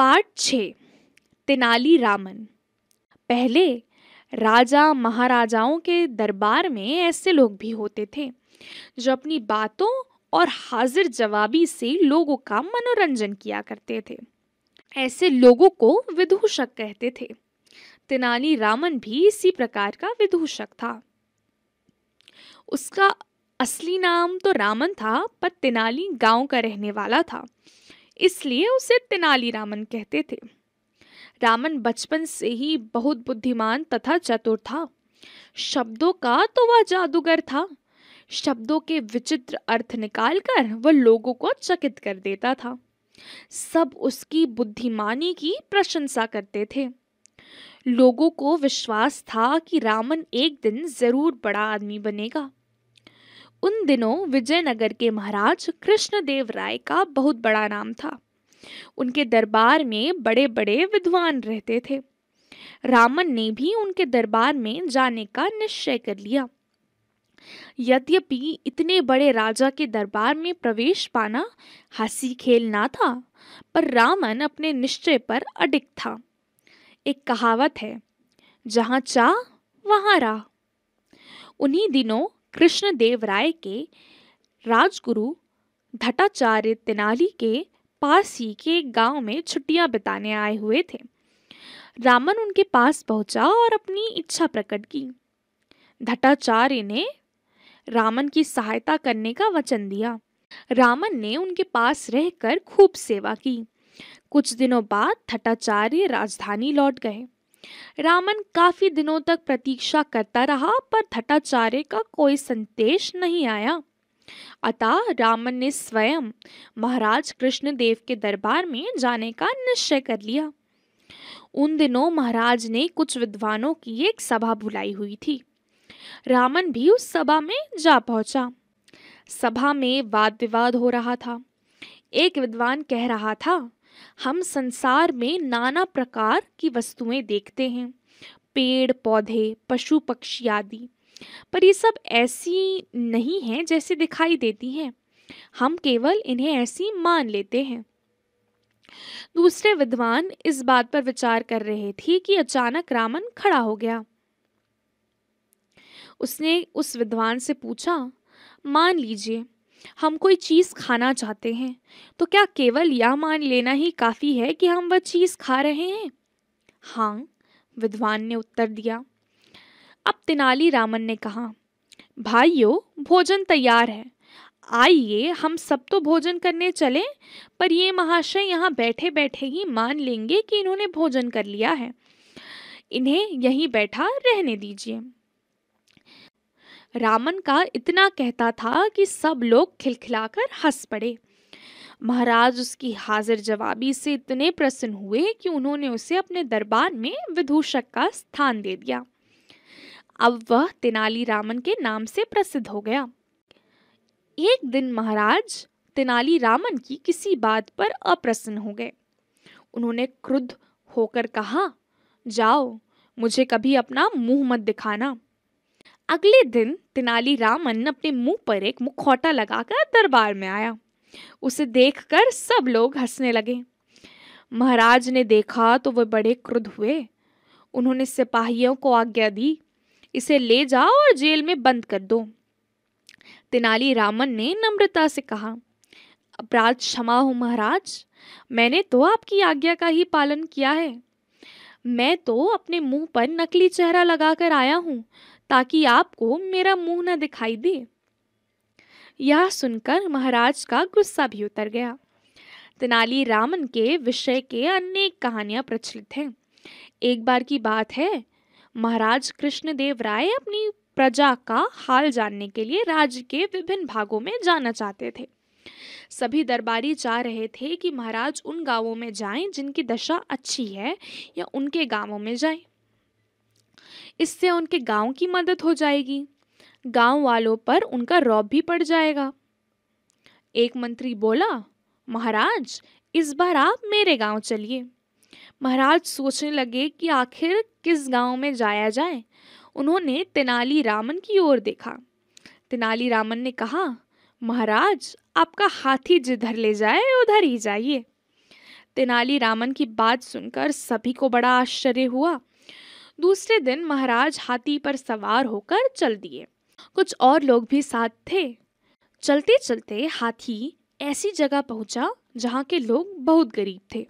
part छ तेनाली रामन पहले राजा महाराजाओं के दरबार में ऐसे लोग भी होते थे जो अपनी बातों और हाजिर जवाबी से लोगों का मनोरंजन किया करते थे ऐसे लोगों को विदूषक कहते थे तेनाली रामन भी इसी प्रकार का विदूषक था उसका असली नाम तो रामन था पर तेनाली गांव का रहने वाला था इसलिए उसे तेनालीरामन कहते थे रामन बचपन से ही बहुत बुद्धिमान तथा चतुर था शब्दों का तो वह जादूगर था शब्दों के विचित्र अर्थ निकालकर वह लोगों को चकित कर देता था सब उसकी बुद्धिमानी की प्रशंसा करते थे लोगों को विश्वास था कि रामन एक दिन जरूर बड़ा आदमी बनेगा उन दिनों विजयनगर के महाराज कृष्णदेव राय का बहुत बड़ा नाम था उनके दरबार में बड़े बड़े विद्वान रहते थे रामन ने भी उनके दरबार में जाने का निश्चय कर लिया यद्यपि इतने बड़े राजा के दरबार में प्रवेश पाना हंसी खेल ना था पर रामन अपने निश्चय पर अडिग था एक कहावत है जहां चाह वहां राह उन्हीं दिनों कृष्णदेव राय के राजगुरु धटाचार्य तेनाली के पास ही के गांव में छुट्टियां बिताने आए हुए थे रामन उनके पास पहुंचा और अपनी इच्छा प्रकट की धटाचार्य ने रामन की सहायता करने का वचन दिया रामन ने उनके पास रहकर खूब सेवा की कुछ दिनों बाद भट्टाचार्य राजधानी लौट गए रामन काफी दिनों तक प्रतीक्षा करता रहा पर भट्टाचार्य का कोई संदेश नहीं आया अतः रामन ने स्वयं महाराज कृष्णदेव के दरबार में जाने का निश्चय कर लिया उन दिनों महाराज ने कुछ विद्वानों की एक सभा बुलाई हुई थी रामन भी उस सभा में जा पहुंचा सभा में वाद विवाद हो रहा था एक विद्वान कह रहा था हम संसार में नाना प्रकार की वस्तुएं देखते हैं पेड़ पौधे पशु पक्षी आदि पर ये सब ऐसी नहीं हैं जैसे दिखाई देती हैं हम केवल इन्हें ऐसी मान लेते हैं दूसरे विद्वान इस बात पर विचार कर रहे थे कि अचानक रामन खड़ा हो गया उसने उस विद्वान से पूछा मान लीजिए हम कोई चीज़ खाना चाहते हैं तो क्या केवल यह मान लेना ही काफ़ी है कि हम वह चीज़ खा रहे हैं हाँ विद्वान ने उत्तर दिया अब तेनाली रामन ने कहा भाइयों भोजन तैयार है आइए हम सब तो भोजन करने चलें पर ये महाशय यहाँ बैठे बैठे ही मान लेंगे कि इन्होंने भोजन कर लिया है इन्हें यहीं बैठा रहने दीजिए रामन का इतना कहता था कि सब लोग खिलखिलाकर हंस पड़े महाराज उसकी हाजिर जवाबी से इतने प्रसन्न हुए कि उन्होंने उसे अपने दरबार में विदूषक का स्थान दे दिया अब वह तेनाली रामन के नाम से प्रसिद्ध हो गया एक दिन महाराज तेनाली रामन की किसी बात पर अप्रसन्न हो गए उन्होंने क्रुद्ध होकर कहा जाओ मुझे कभी अपना मुंह मत दिखाना अगले दिन रामन अपने मुंह पर एक मुखौटा लगाकर दरबार में आया उसे देखकर सब लोग हंसने लगे महाराज ने देखा तो वह बड़े क्रुद्ध हुए उन्होंने सिपाहियों को आज्ञा दी इसे ले जाओ और जेल में बंद कर दो रामन ने नम्रता से कहा अपराध क्षमा हो महाराज मैंने तो आपकी आज्ञा का ही पालन किया है मैं तो अपने मुंह पर नकली चेहरा लगाकर आया हूँ ताकि आपको मेरा मुंह न दिखाई दे यह सुनकर महाराज का गुस्सा भी उतर गया तेनाली रामन के विषय के अनेक कहानियां प्रचलित हैं एक बार की बात है महाराज कृष्णदेव राय अपनी प्रजा का हाल जानने के लिए राज्य के विभिन्न भागों में जाना चाहते थे सभी दरबारी चाह रहे थे कि महाराज उन गांवों में जाएं जिनकी दशा अच्छी है या उनके गांवों में जाएं इससे उनके गांव की मदद हो जाएगी गांव वालों पर उनका रौब भी पड़ जाएगा एक मंत्री बोला महाराज इस बार आप मेरे गांव चलिए महाराज सोचने लगे कि आखिर किस गांव में जाया जाए उन्होंने तेनाली रामन की ओर देखा तेनाली रामन ने कहा महाराज आपका हाथी जिधर ले जाए उधर ही जाइए तेनाली रामन की बात सुनकर सभी को बड़ा आश्चर्य हुआ दूसरे दिन महाराज हाथी पर सवार होकर चल दिए कुछ और लोग भी साथ थे चलते चलते हाथी ऐसी जगह पहुंचा जहाँ के लोग बहुत गरीब थे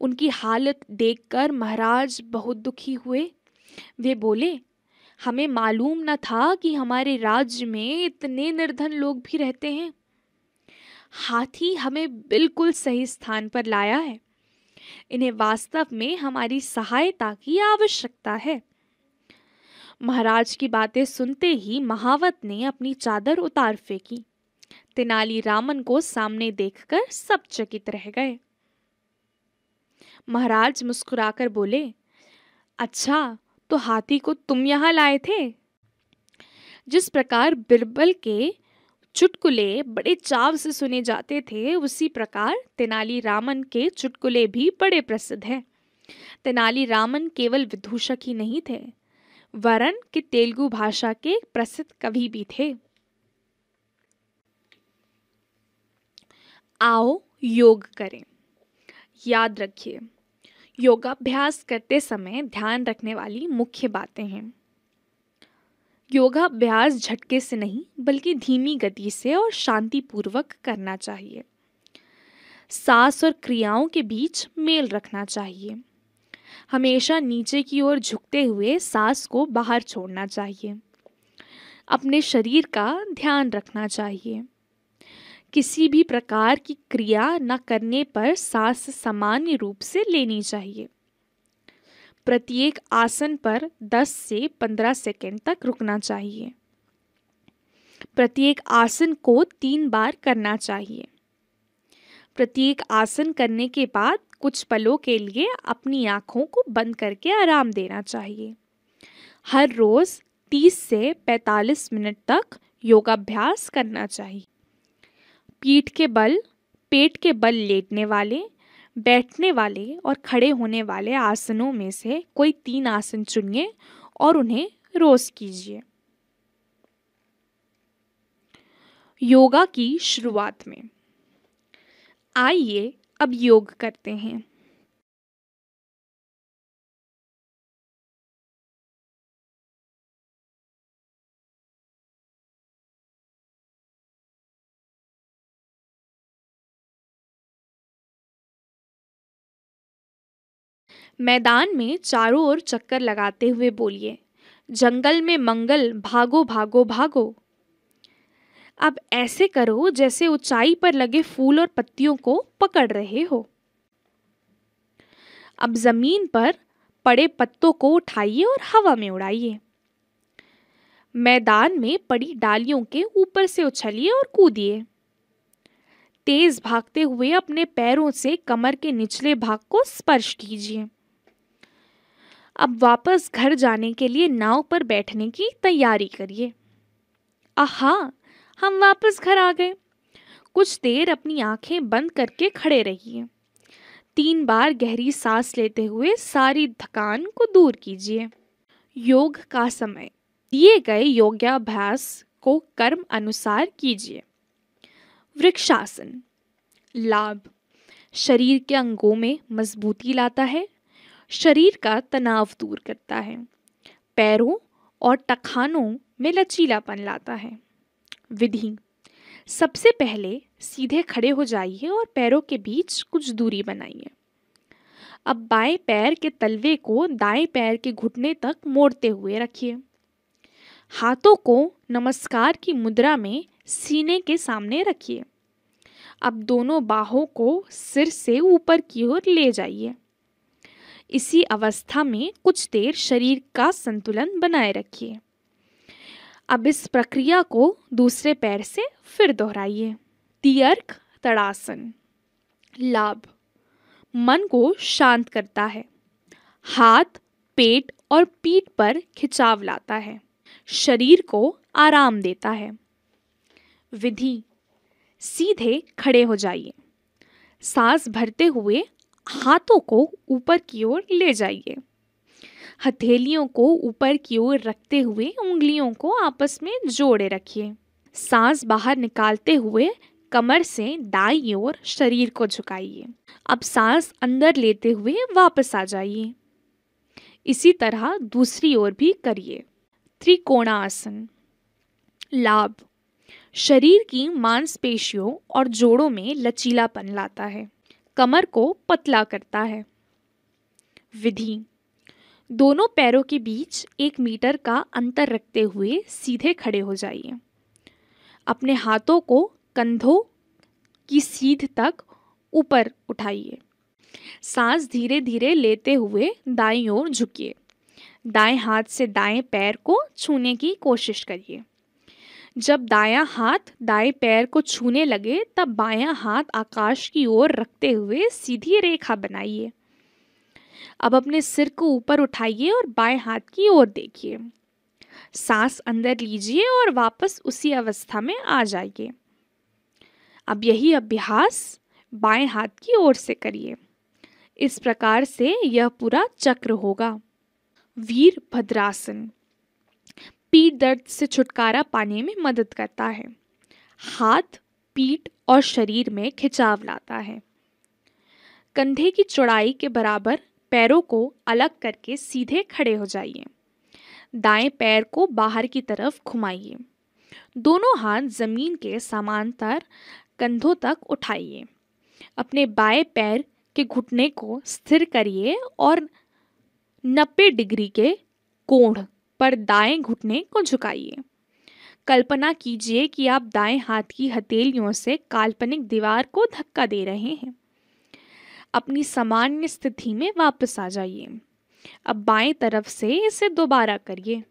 उनकी हालत देखकर महाराज बहुत दुखी हुए वे बोले हमें मालूम न था कि हमारे राज्य में इतने निर्धन लोग भी रहते हैं हाथी हमें बिल्कुल सही स्थान पर लाया है इन्हें वास्तव में हमारी सहायता की आवश्यकता है महाराज की बातें सुनते ही महावत ने अपनी चादर उतार फेंकी तेनाली रामन को सामने देखकर सब चकित रह गए महाराज मुस्कुराकर बोले अच्छा तो हाथी को तुम यहां लाए थे जिस प्रकार बिरबल के चुटकुले बड़े चाव से सुने जाते थे उसी प्रकार तेनाली रामन के चुटकुले भी बड़े प्रसिद्ध हैं तेनाली रामन केवल विदूषक ही नहीं थे वरन के तेलुगु भाषा के प्रसिद्ध कवि भी थे आओ योग करें याद रखिए योगाभ्यास करते समय ध्यान रखने वाली मुख्य बातें हैं योगाभ्यास झटके से नहीं बल्कि धीमी गति से और शांतिपूर्वक करना चाहिए सांस और क्रियाओं के बीच मेल रखना चाहिए हमेशा नीचे की ओर झुकते हुए सांस को बाहर छोड़ना चाहिए अपने शरीर का ध्यान रखना चाहिए किसी भी प्रकार की क्रिया न करने पर सांस सामान्य रूप से लेनी चाहिए प्रत्येक आसन पर 10 से 15 सेकेंड तक रुकना चाहिए प्रत्येक आसन को तीन बार करना चाहिए प्रत्येक आसन करने के बाद कुछ पलों के लिए अपनी आँखों को बंद करके आराम देना चाहिए हर रोज़ 30 से 45 मिनट तक योगाभ्यास करना चाहिए पीठ के बल पेट के बल लेटने वाले बैठने वाले और खड़े होने वाले आसनों में से कोई तीन आसन चुनिए और उन्हें रोज कीजिए योगा की शुरुआत में आइए अब योग करते हैं मैदान में चारों ओर चक्कर लगाते हुए बोलिए जंगल में मंगल भागो भागो भागो अब ऐसे करो जैसे ऊंचाई पर लगे फूल और पत्तियों को पकड़ रहे हो अब जमीन पर पड़े पत्तों को उठाइए और हवा में उड़ाइए मैदान में पड़ी डालियों के ऊपर से उछलिए और कूदिए तेज भागते हुए अपने पैरों से कमर के निचले भाग को स्पर्श कीजिए अब वापस घर जाने के लिए नाव पर बैठने की तैयारी करिए आहा हम वापस घर आ गए कुछ देर अपनी आंखें बंद करके खड़े रहिए तीन बार गहरी सांस लेते हुए सारी थकान को दूर कीजिए योग का समय दिए गए योगाभ्यास को कर्म अनुसार कीजिए वृक्षासन लाभ शरीर के अंगों में मजबूती लाता है शरीर का तनाव दूर करता है पैरों और टखानों में लचीलापन लाता है विधि सबसे पहले सीधे खड़े हो जाइए और पैरों के बीच कुछ दूरी बनाइए अब बाएं पैर के तलवे को दाएं पैर के घुटने तक मोड़ते हुए रखिए हाथों को नमस्कार की मुद्रा में सीने के सामने रखिए अब दोनों बाहों को सिर से ऊपर की ओर ले जाइए इसी अवस्था में कुछ देर शरीर का संतुलन बनाए रखिए अब इस प्रक्रिया को दूसरे पैर से फिर दोहराइए तीयर्क तड़ासन लाभ मन को शांत करता है हाथ पेट और पीठ पर खिंचाव लाता है शरीर को आराम देता है विधि सीधे खड़े हो जाइए सांस भरते हुए हाथों को ऊपर की ओर ले जाइए हथेलियों को ऊपर की ओर रखते हुए उंगलियों को आपस में जोड़े रखिए सांस बाहर निकालते हुए कमर से दाई ओर शरीर को झुकाइए अब सांस अंदर लेते हुए वापस आ जाइए इसी तरह दूसरी ओर भी करिए त्रिकोणासन लाभ शरीर की मांसपेशियों और जोड़ों में लचीलापन लाता है कमर को पतला करता है विधि दोनों पैरों के बीच एक मीटर का अंतर रखते हुए सीधे खड़े हो जाइए अपने हाथों को कंधों की सीध तक ऊपर उठाइए सांस धीरे धीरे लेते हुए दाई ओर झुकिए दाएं हाथ से दाएं पैर को छूने की कोशिश करिए जब दायां हाथ दाएं पैर को छूने लगे तब बायां हाथ आकाश की ओर रखते हुए सीधी रेखा बनाइए अब अपने सिर को ऊपर उठाइए और बाएं हाथ की ओर देखिए सांस अंदर लीजिए और वापस उसी अवस्था में आ जाइए अब यही अभ्यास बाएं हाथ की ओर से करिए इस प्रकार से यह पूरा चक्र होगा वीर भद्रासन पीठ दर्द से छुटकारा पाने में मदद करता है हाथ पीठ और शरीर में खिंचाव लाता है कंधे की चौड़ाई के बराबर पैरों को अलग करके सीधे खड़े हो जाइए दाएं पैर को बाहर की तरफ घुमाइए दोनों हाथ ज़मीन के समांतर कंधों तक उठाइए अपने बाएं पैर के घुटने को स्थिर करिए और 90 डिग्री के कोण पर दाएं घुटने को झुकाइए कल्पना कीजिए कि आप दाएं हाथ की हथेलियों से काल्पनिक दीवार को धक्का दे रहे हैं अपनी सामान्य स्थिति में वापस आ जाइए अब बाएं तरफ से इसे दोबारा करिए